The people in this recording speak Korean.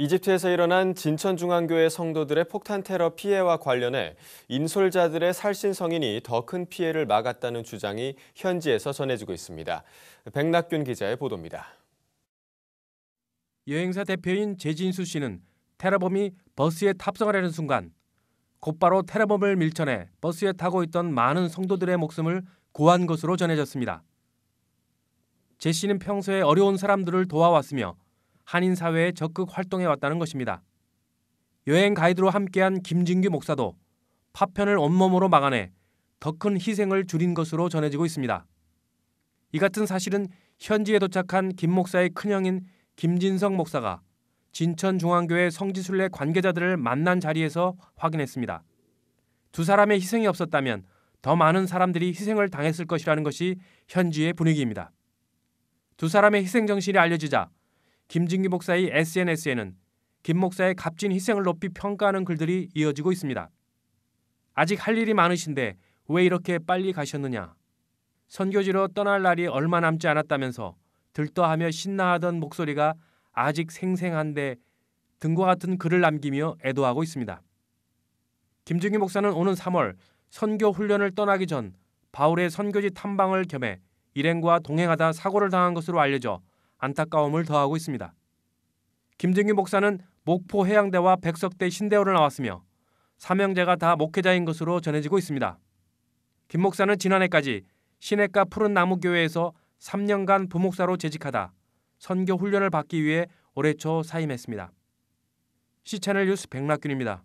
이집트에서 일어난 진천중앙교회 성도들의 폭탄 테러 피해와 관련해 인솔자들의 살신 성인이 더 큰 피해를 막았다는 주장이 현지에서 전해지고 있습니다. 백낙균 기자의 보도입니다. 여행사 대표인 재진수 씨는 테러범이 버스에 탑승하려는 순간 곧바로 테러범을 밀쳐내 버스에 타고 있던 많은 성도들의 목숨을 고한 것으로 전해졌습니다. 제 씨는 평소에 어려운 사람들을 도와왔으며 한인 사회에 적극 활동해 왔다는 것입니다. 여행 가이드로 함께한 김진규 목사도 파편을 온몸으로 막아내 더 큰 희생을 줄인 것으로 전해지고 있습니다. 이 같은 사실은 현지에 도착한 김 목사의 큰형인 김진성 목사가 진천중앙교회 성지순례 관계자들을 만난 자리에서 확인했습니다. 두 사람의 희생이 없었다면 더 많은 사람들이 희생을 당했을 것이라는 것이 현지의 분위기입니다. 두 사람의 희생 정신이 알려지자 김진기 목사의 SNS에는 김 목사의 값진 희생을 높이 평가하는 글들이 이어지고 있습니다. 아직 할 일이 많으신데 왜 이렇게 빨리 가셨느냐? 선교지로 떠날 날이 얼마 남지 않았다면서 들떠하며 신나하던 목소리가 아직 생생한데 등과 같은 글을 남기며 애도하고 있습니다. 김중희 목사는 오는 3월 선교 훈련을 떠나기 전 바울의 선교지 탐방을 겸해 일행과 동행하다 사고를 당한 것으로 알려져 안타까움을 더하고 있습니다. 김정규 목사는 목포 해양대와 백석대 신대호를 나왔으며 삼형제가 다 목회자인 것으로 전해지고 있습니다. 김 목사는 지난해까지 시내가 푸른 나무 교회에서 3년간 부목사로 재직하다 선교 훈련을 받기 위해 올해 초 사임했습니다. 시채널 뉴스 백락균입니다.